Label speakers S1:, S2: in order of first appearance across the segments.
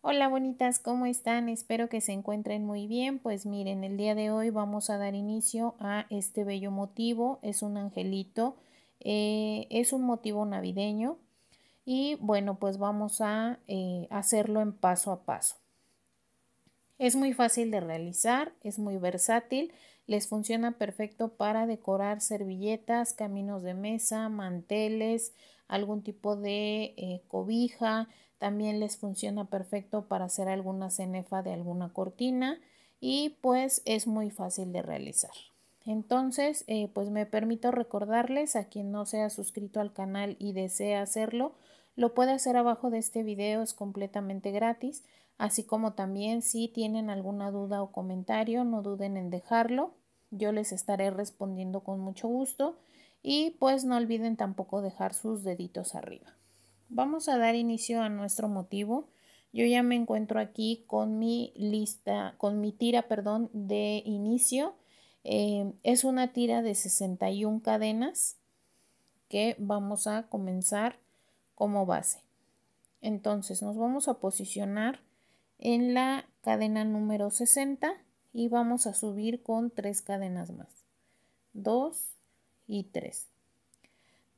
S1: Hola bonitas, ¿cómo están? Espero que se encuentren muy bien. Pues miren, el día de hoy vamos a dar inicio a este bello motivo. Es un angelito, eh, es un motivo navideño y bueno, pues vamos a eh, hacerlo en paso a paso. Es muy fácil de realizar, es muy versátil, les funciona perfecto para decorar servilletas, caminos de mesa, manteles, algún tipo de eh, cobija, también les funciona perfecto para hacer alguna cenefa de alguna cortina y pues es muy fácil de realizar. Entonces, eh, pues me permito recordarles a quien no sea suscrito al canal y desea hacerlo, lo puede hacer abajo de este video, es completamente gratis, así como también si tienen alguna duda o comentario, no duden en dejarlo, yo les estaré respondiendo con mucho gusto y pues no olviden tampoco dejar sus deditos arriba. Vamos a dar inicio a nuestro motivo. Yo ya me encuentro aquí con mi lista, con mi tira, perdón, de inicio. Eh, es una tira de 61 cadenas que vamos a comenzar como base. Entonces nos vamos a posicionar en la cadena número 60 y vamos a subir con tres cadenas más. 2 y 3.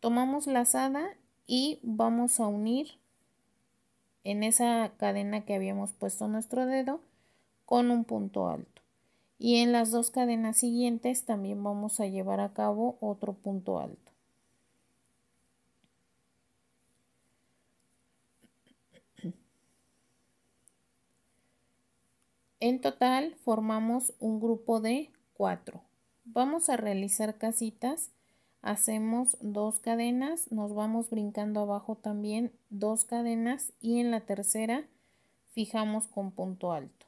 S1: Tomamos lazada y vamos a unir en esa cadena que habíamos puesto nuestro dedo con un punto alto y en las dos cadenas siguientes también vamos a llevar a cabo otro punto alto en total formamos un grupo de cuatro vamos a realizar casitas hacemos dos cadenas, nos vamos brincando abajo también dos cadenas y en la tercera fijamos con punto alto.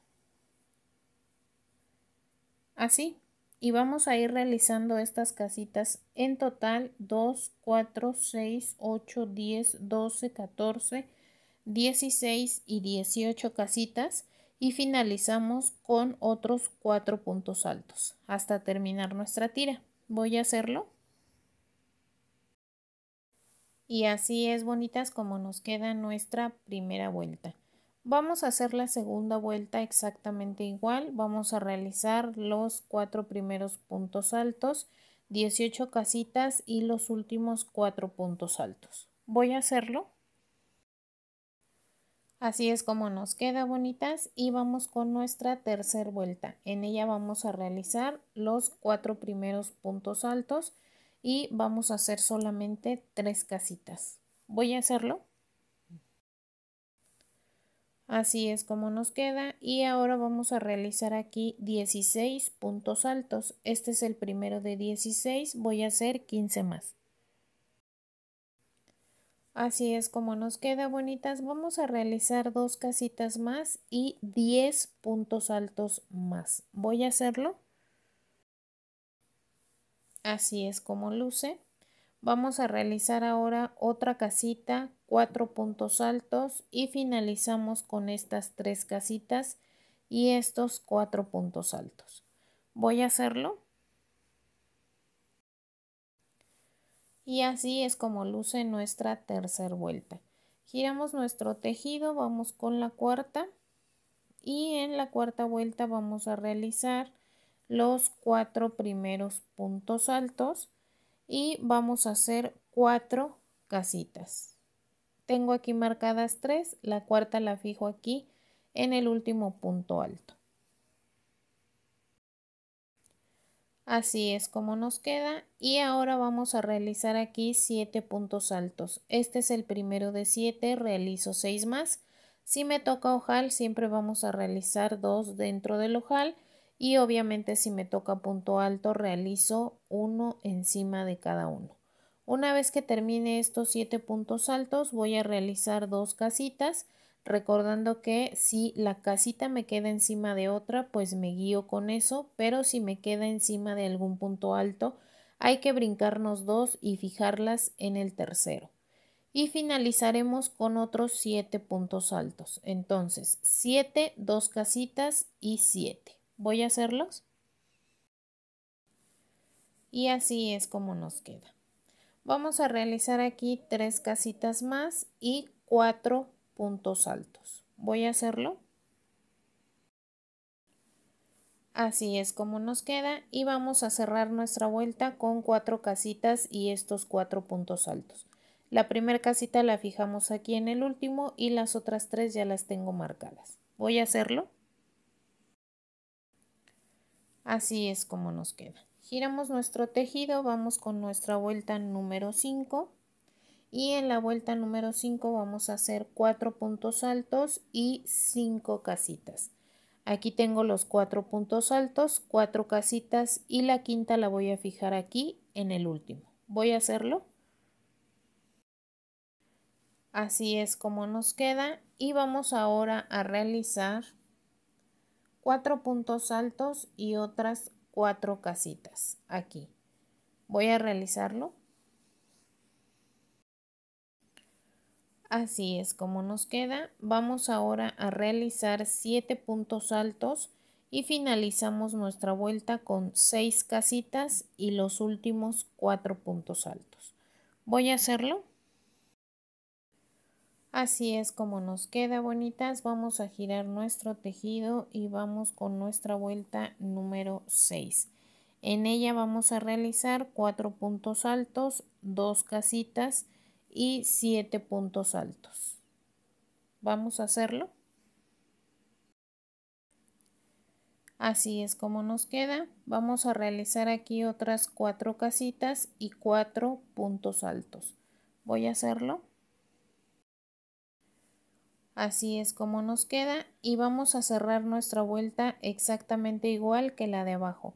S1: Así, y vamos a ir realizando estas casitas en total 2, 4, 6, 8, 10, 12, 14, 16 y 18 casitas y finalizamos con otros 4 puntos altos hasta terminar nuestra tira. Voy a hacerlo. Y así es bonitas como nos queda nuestra primera vuelta. Vamos a hacer la segunda vuelta exactamente igual. Vamos a realizar los cuatro primeros puntos altos, 18 casitas y los últimos cuatro puntos altos. Voy a hacerlo. Así es como nos queda bonitas y vamos con nuestra tercera vuelta. En ella vamos a realizar los cuatro primeros puntos altos, y vamos a hacer solamente tres casitas. Voy a hacerlo. Así es como nos queda y ahora vamos a realizar aquí 16 puntos altos. Este es el primero de 16, voy a hacer 15 más. Así es como nos queda, bonitas. Vamos a realizar dos casitas más y 10 puntos altos más. Voy a hacerlo. Así es como luce. Vamos a realizar ahora otra casita, cuatro puntos altos y finalizamos con estas tres casitas y estos cuatro puntos altos. Voy a hacerlo. Y así es como luce nuestra tercera vuelta. Giramos nuestro tejido, vamos con la cuarta y en la cuarta vuelta vamos a realizar los cuatro primeros puntos altos y vamos a hacer cuatro casitas. Tengo aquí marcadas tres, la cuarta la fijo aquí en el último punto alto. Así es como nos queda y ahora vamos a realizar aquí siete puntos altos. Este es el primero de siete, realizo seis más. Si me toca ojal siempre vamos a realizar dos dentro del ojal y obviamente si me toca punto alto realizo uno encima de cada uno. Una vez que termine estos siete puntos altos voy a realizar dos casitas recordando que si la casita me queda encima de otra pues me guío con eso pero si me queda encima de algún punto alto hay que brincarnos dos y fijarlas en el tercero. Y finalizaremos con otros siete puntos altos. Entonces, siete, dos casitas y siete voy a hacerlos. Y así es como nos queda. Vamos a realizar aquí tres casitas más y cuatro puntos altos. Voy a hacerlo. Así es como nos queda y vamos a cerrar nuestra vuelta con cuatro casitas y estos cuatro puntos altos. La primera casita la fijamos aquí en el último y las otras tres ya las tengo marcadas. Voy a hacerlo. Así es como nos queda. Giramos nuestro tejido, vamos con nuestra vuelta número 5 y en la vuelta número 5 vamos a hacer 4 puntos altos y 5 casitas. Aquí tengo los 4 puntos altos, 4 casitas y la quinta la voy a fijar aquí en el último. Voy a hacerlo. Así es como nos queda y vamos ahora a realizar cuatro puntos altos y otras cuatro casitas aquí. Voy a realizarlo. Así es como nos queda. Vamos ahora a realizar siete puntos altos y finalizamos nuestra vuelta con seis casitas y los últimos cuatro puntos altos. Voy a hacerlo. Así es como nos queda, bonitas. Vamos a girar nuestro tejido y vamos con nuestra vuelta número 6. En ella vamos a realizar 4 puntos altos, 2 casitas y 7 puntos altos. Vamos a hacerlo. Así es como nos queda. Vamos a realizar aquí otras 4 casitas y 4 puntos altos. Voy a hacerlo. Así es como nos queda y vamos a cerrar nuestra vuelta exactamente igual que la de abajo.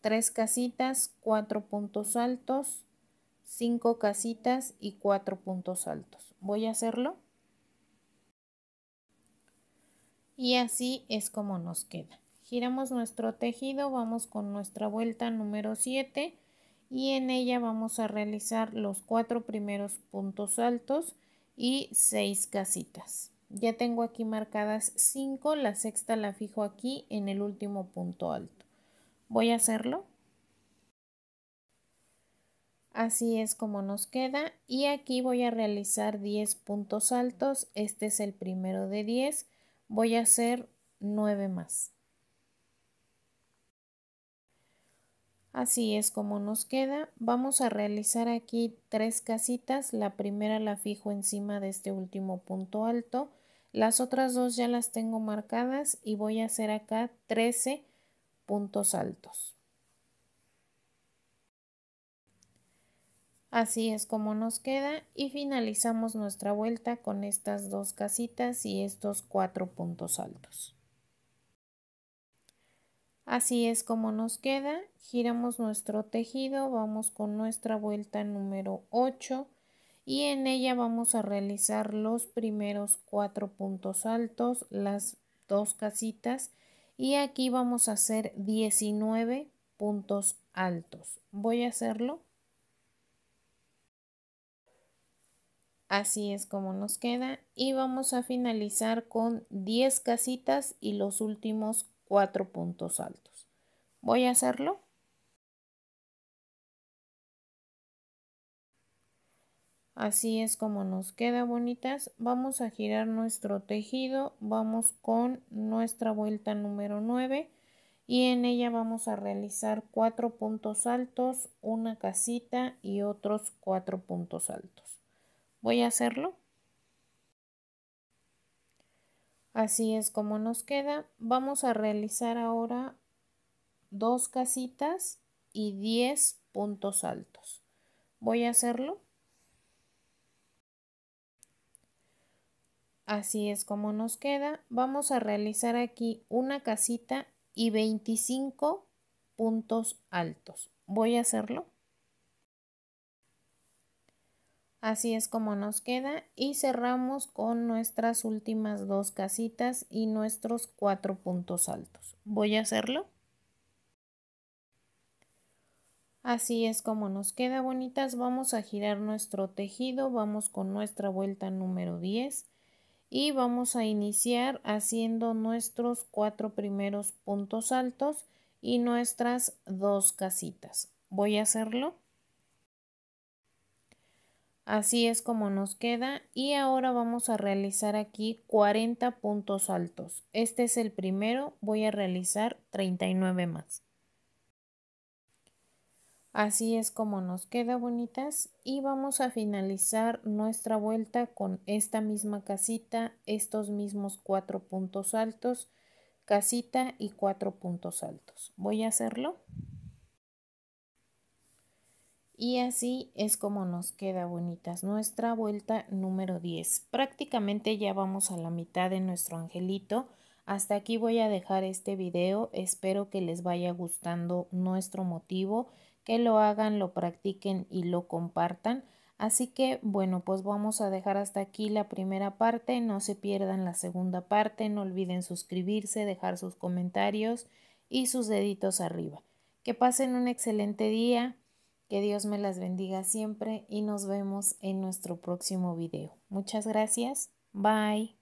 S1: 3 casitas, 4 puntos altos, 5 casitas y 4 puntos altos. Voy a hacerlo. Y así es como nos queda. Giramos nuestro tejido, vamos con nuestra vuelta número 7 y en ella vamos a realizar los 4 primeros puntos altos y 6 casitas. Ya tengo aquí marcadas 5, la sexta la fijo aquí en el último punto alto. Voy a hacerlo. Así es como nos queda y aquí voy a realizar 10 puntos altos. Este es el primero de 10. Voy a hacer 9 más. Así es como nos queda. Vamos a realizar aquí tres casitas. La primera la fijo encima de este último punto alto. Las otras dos ya las tengo marcadas y voy a hacer acá 13 puntos altos. Así es como nos queda y finalizamos nuestra vuelta con estas dos casitas y estos cuatro puntos altos. Así es como nos queda, giramos nuestro tejido, vamos con nuestra vuelta número 8 y en ella vamos a realizar los primeros cuatro puntos altos, las dos casitas y aquí vamos a hacer 19 puntos altos. Voy a hacerlo. Así es como nos queda y vamos a finalizar con 10 casitas y los últimos 4 puntos altos. Voy a hacerlo. Así es como nos queda bonitas. Vamos a girar nuestro tejido, vamos con nuestra vuelta número 9 y en ella vamos a realizar cuatro puntos altos, una casita y otros cuatro puntos altos. Voy a hacerlo. Así es como nos queda. Vamos a realizar ahora dos casitas y 10 puntos altos. Voy a hacerlo. así es como nos queda. Vamos a realizar aquí una casita y 25 puntos altos. Voy a hacerlo. Así es como nos queda y cerramos con nuestras últimas dos casitas y nuestros cuatro puntos altos. Voy a hacerlo. Así es como nos queda bonitas. Vamos a girar nuestro tejido. Vamos con nuestra vuelta número 10 y vamos a iniciar haciendo nuestros cuatro primeros puntos altos y nuestras dos casitas. Voy a hacerlo. Así es como nos queda y ahora vamos a realizar aquí 40 puntos altos. Este es el primero, voy a realizar 39 más. Así es como nos queda bonitas y vamos a finalizar nuestra vuelta con esta misma casita, estos mismos cuatro puntos altos, casita y cuatro puntos altos. Voy a hacerlo. Y así es como nos queda bonitas nuestra vuelta número 10. Prácticamente ya vamos a la mitad de nuestro angelito. Hasta aquí voy a dejar este video. Espero que les vaya gustando nuestro motivo que lo hagan, lo practiquen y lo compartan. Así que bueno, pues vamos a dejar hasta aquí la primera parte, no se pierdan la segunda parte, no olviden suscribirse, dejar sus comentarios y sus deditos arriba. Que pasen un excelente día, que Dios me las bendiga siempre y nos vemos en nuestro próximo video. Muchas gracias, bye.